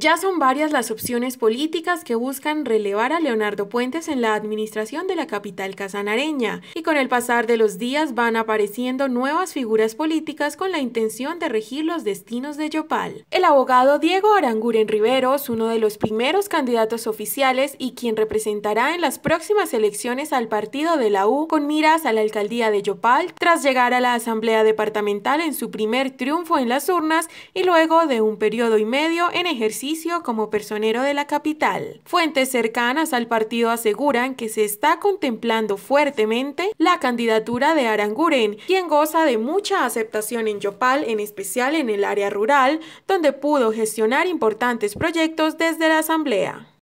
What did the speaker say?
Ya son varias las opciones políticas que buscan relevar a Leonardo Puentes en la administración de la capital casanareña, y con el pasar de los días van apareciendo nuevas figuras políticas con la intención de regir los destinos de Yopal. El abogado Diego Aranguren Riveros, uno de los primeros candidatos oficiales y quien representará en las próximas elecciones al partido de la U con miras a la alcaldía de Yopal, tras llegar a la asamblea departamental en su primer triunfo en las urnas y luego de un periodo y medio en ejercicio como personero de la capital. Fuentes cercanas al partido aseguran que se está contemplando fuertemente la candidatura de Aranguren, quien goza de mucha aceptación en Yopal, en especial en el área rural, donde pudo gestionar importantes proyectos desde la Asamblea.